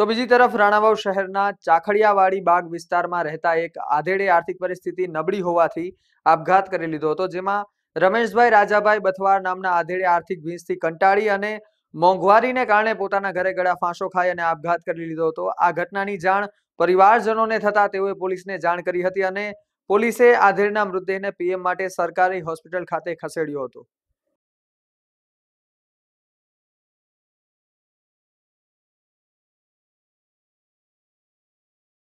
તો બીજી તરફ રાણાવાવ શહેરના ચાખડિયાવાડી બાગ વિસ્તારમાં રહેતા એક આધેડે આર્થિક પરિસ્થિતિ નબળી હોવાથી આપઘાત કરી લીધો હતો જેમાં રમેશભાઈ રાજાભાઈ બથવાર નામના આધેડે આર્થિક ભીંસથી કંટાળી અને મોંઘવારીને કારણે પોતાના ઘરે ગળા ફાંસો ખાઈ અને આપઘાત કરી લીધો હતો આ ઘટનાની જાણ પરિવારજનોને થતા તેઓએ પોલીસને જાણ કરી હતી અને પોલીસે આધેડના મૃતદેહને પીએમ માટે સરકારી હોસ્પિટલ ખાતે ખસેડ્યો હતો